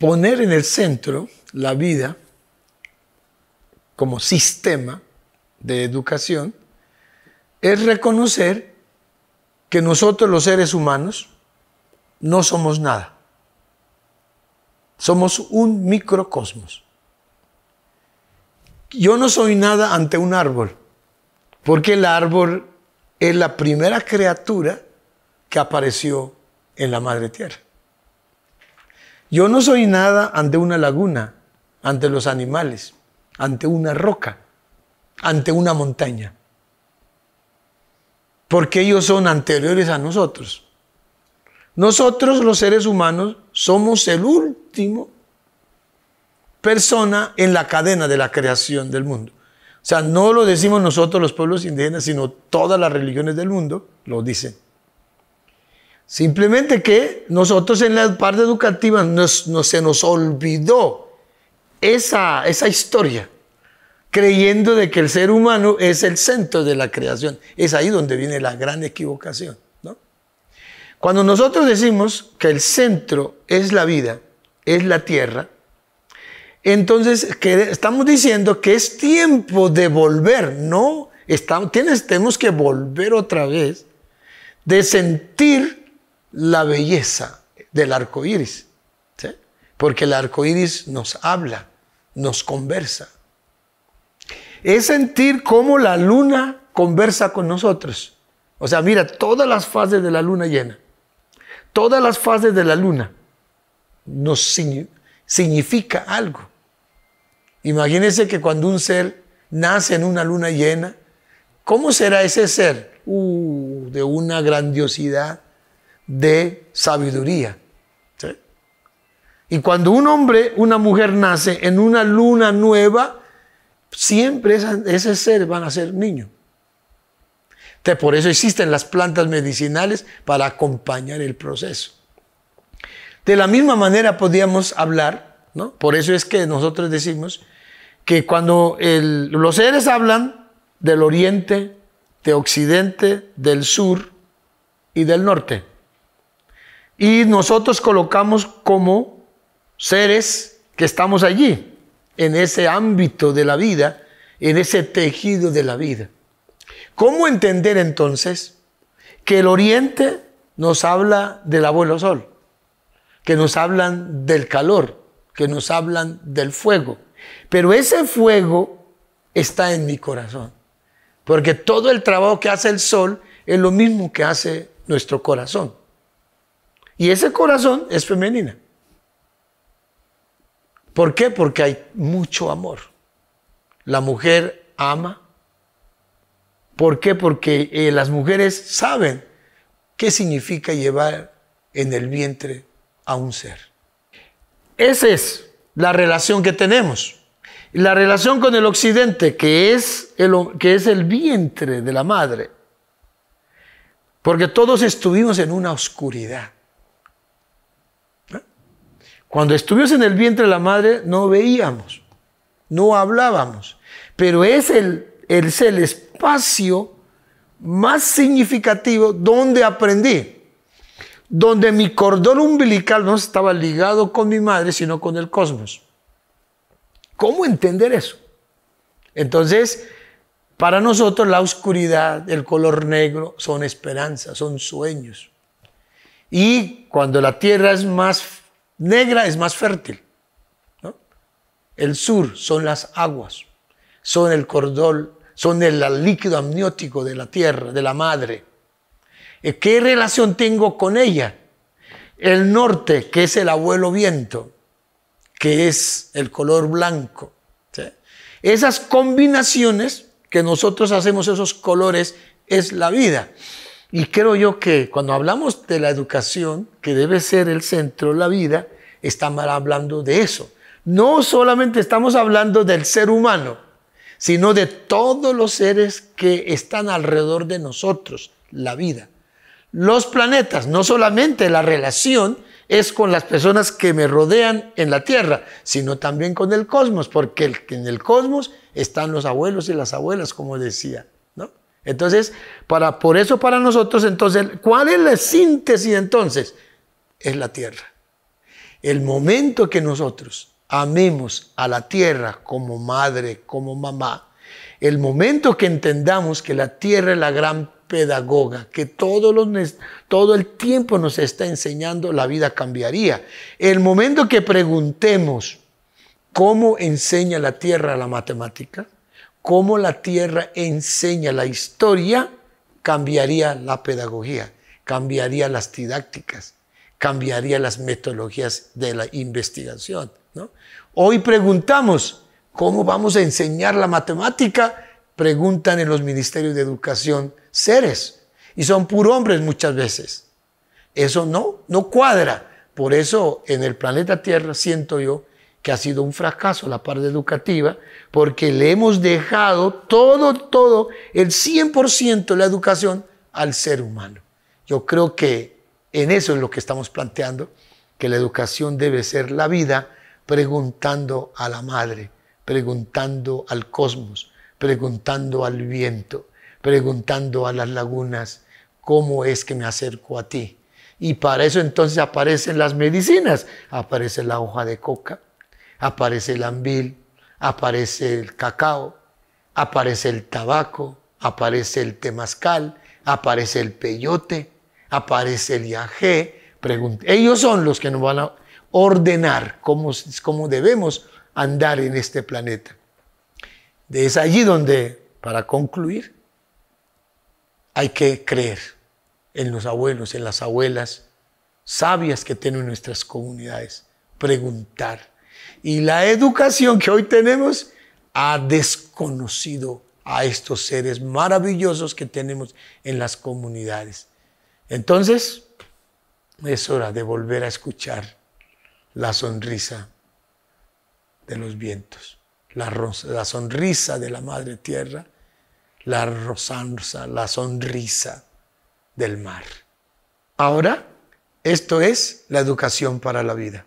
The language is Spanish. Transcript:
poner en el centro la vida como sistema de educación es reconocer que nosotros los seres humanos no somos nada. Somos un microcosmos. Yo no soy nada ante un árbol, porque el árbol es la primera criatura que apareció en la madre tierra. Yo no soy nada ante una laguna, ante los animales, ante una roca, ante una montaña. Porque ellos son anteriores a nosotros. Nosotros los seres humanos somos el último persona en la cadena de la creación del mundo. O sea, no lo decimos nosotros los pueblos indígenas, sino todas las religiones del mundo lo dicen. Simplemente que nosotros en la parte educativa nos, se nos olvidó esa, esa historia, creyendo de que el ser humano es el centro de la creación. Es ahí donde viene la gran equivocación. Cuando nosotros decimos que el centro es la vida, es la tierra, entonces que estamos diciendo que es tiempo de volver, no, tenemos que volver otra vez, de sentir la belleza del arco iris, porque el arco iris nos habla, nos conversa. Es sentir cómo la luna conversa con nosotros. O sea, mira todas las fases de la luna llena, todas las fases de la luna nos significa algo. Imagínense que cuando un ser nace en una luna llena, ¿cómo será ese ser? Uh, de una grandiosidad, de sabiduría. Y cuando un hombre, una mujer nace en una luna nueva, siempre ese ser van a ser niño por eso existen las plantas medicinales para acompañar el proceso. De la misma manera podríamos hablar, Por eso es que nosotros decimos que cuando los seres hablan del oriente, de occidente, del sur y del norte, y nosotros colocamos como seres que estamos allí, en ese ámbito de la vida, en ese tejido de la vida. ¿Cómo entender entonces que el oriente nos habla del abuelo sol, que nos hablan del calor, que nos hablan del fuego? Pero ese fuego está en mi corazón, porque todo el trabajo que hace el sol es lo mismo que hace nuestro corazón. Y ese corazón es femenina. ¿Por qué? Porque hay mucho amor. La mujer ama. ¿Por qué? Porque eh, las mujeres saben qué significa llevar en el vientre a un ser. Esa es la relación que tenemos. La relación con el occidente, que es el, que es el vientre de la madre. Porque todos estuvimos en una oscuridad. Cuando estuvimos en el vientre de la madre no veíamos, no hablábamos, pero es el, es el espacio más significativo donde aprendí, donde mi cordón umbilical no estaba ligado con mi madre, sino con el cosmos. ¿Cómo entender eso? Entonces, para nosotros la oscuridad, el color negro, son esperanzas, son sueños. Y cuando la tierra es más negra es más fértil. El sur son las aguas, son el cordón, son el líquido amniótico de la tierra, de la madre. Eh, ¿Qué relación tengo con ella? El norte, que es el abuelo viento, que es el color blanco. Esas combinaciones que nosotros hacemos, esos colores, es la vida. Y creo yo que cuando hablamos de la educación, que debe ser el centro de la vida, estamos hablando de eso. No solamente estamos hablando del ser humano, sino de todos los seres que están alrededor de nosotros, la vida. Los planetas, no solamente la relación es con las personas que me rodean en la Tierra, sino también con el cosmos, porque en el cosmos están los abuelos y las abuelas, como decía entonces, para, por eso para nosotros, entonces, ¿cuál es la síntesis entonces? Es la tierra. El momento que nosotros amemos a la tierra como madre, como mamá, el momento que entendamos que la tierra es la gran pedagoga, que todo el tiempo nos está enseñando, la vida cambiaría. El momento que preguntemos cómo enseña la tierra la matemática, cómo la tierra enseña la historia, cambiaría la pedagogía, cambiaría las didácticas, cambiaría las metodologías de la investigación. Hoy preguntamos, ¿cómo vamos a enseñar la matemática? Preguntan en los ministerios de educación seres, y son puros hombres muchas veces. Eso no, no cuadra. Por eso en el planeta Tierra siento yo que ha sido un fracaso la parte educativa, porque le hemos dejado todo, todo, el 100% de la educación al ser humano. Yo creo que en eso es lo que estamos planteando, que la educación debe ser la vida preguntando a la madre, preguntando al cosmos, preguntando al viento, preguntando a las lagunas, ¿cómo es que me acerco a ti? Y para eso entonces aparecen las medicinas, aparece la hoja de coca, aparece el anvil, aparece el cacao, aparece el tabaco, aparece el temazcal, aparece el peyote, aparece el yajé. Ellos son los que nos van a ordenar cómo, cómo debemos andar en este planeta. Es allí donde, para concluir, hay que creer en los abuelos, en las abuelas sabias que tienen nuestras comunidades. Preguntar, y la educación que hoy tenemos ha desconocido a estos seres maravillosos que tenemos en las comunidades. Entonces, es hora de volver a escuchar la sonrisa de los vientos, la, la sonrisa de la madre tierra, la rosanza, la sonrisa del mar. Ahora, esto es la educación para la vida.